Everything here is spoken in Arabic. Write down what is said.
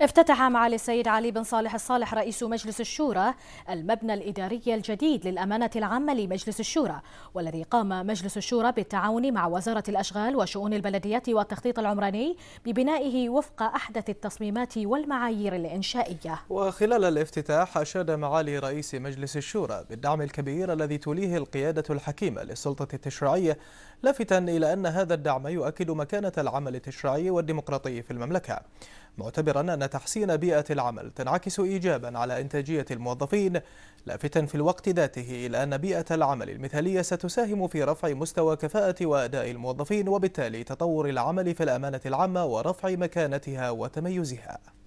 افتتح معالي السيد علي بن صالح الصالح رئيس مجلس الشورى المبنى الإداري الجديد للأمانة العامة لمجلس الشورى والذي قام مجلس الشورى بالتعاون مع وزارة الأشغال وشؤون البلديات والتخطيط العمراني ببنائه وفق أحدث التصميمات والمعايير الإنشائية وخلال الافتتاح أشاد معالي رئيس مجلس الشورى بالدعم الكبير الذي توليه القيادة الحكيمة للسلطة التشريعية لافتا إلى أن هذا الدعم يؤكد مكانة العمل التشريعي والديمقراطي في المملكة معتبرا أن تحسين بيئة العمل تنعكس إيجابا على إنتاجية الموظفين لافتا في الوقت ذاته إلى أن بيئة العمل المثالية ستساهم في رفع مستوى كفاءة وأداء الموظفين وبالتالي تطور العمل في الأمانة العامة ورفع مكانتها وتميزها